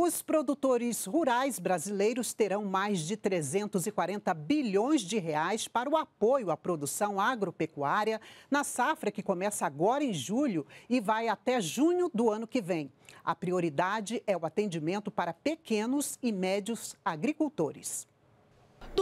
Os produtores rurais brasileiros terão mais de 340 bilhões de reais para o apoio à produção agropecuária na safra que começa agora em julho e vai até junho do ano que vem. A prioridade é o atendimento para pequenos e médios agricultores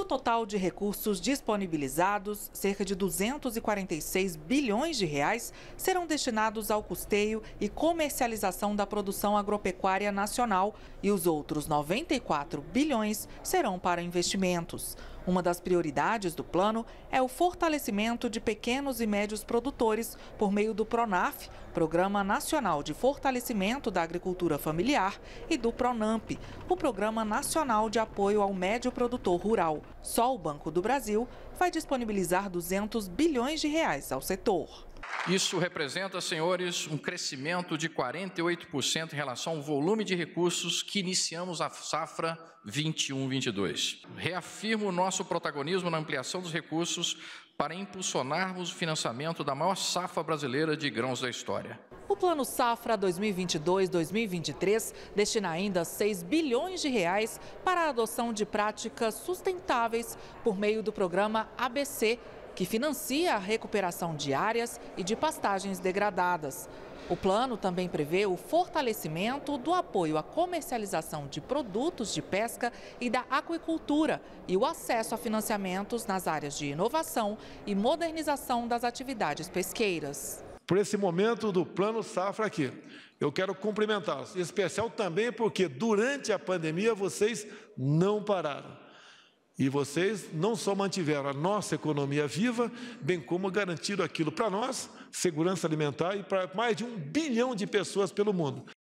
total de recursos disponibilizados, cerca de 246 bilhões de reais serão destinados ao custeio e comercialização da produção agropecuária nacional e os outros 94 bilhões serão para investimentos. Uma das prioridades do plano é o fortalecimento de pequenos e médios produtores por meio do PRONAF, Programa Nacional de Fortalecimento da Agricultura Familiar, e do PRONAMP, o Programa Nacional de Apoio ao Médio Produtor Rural. Só o Banco do Brasil vai disponibilizar 200 bilhões de reais ao setor. Isso representa, senhores, um crescimento de 48% em relação ao volume de recursos que iniciamos a safra 21-22. Reafirmo o nosso protagonismo na ampliação dos recursos para impulsionarmos o financiamento da maior safra brasileira de grãos da história. O Plano Safra 2022-2023 destina ainda 6 bilhões de reais para a adoção de práticas sustentáveis por meio do programa ABC que financia a recuperação de áreas e de pastagens degradadas. O plano também prevê o fortalecimento do apoio à comercialização de produtos de pesca e da aquicultura e o acesso a financiamentos nas áreas de inovação e modernização das atividades pesqueiras. Por esse momento do Plano Safra aqui, eu quero cumprimentá-los, em especial também porque durante a pandemia vocês não pararam e vocês não só mantiveram a nossa economia viva, bem como garantiram aquilo para nós, segurança alimentar, e para mais de um bilhão de pessoas pelo mundo.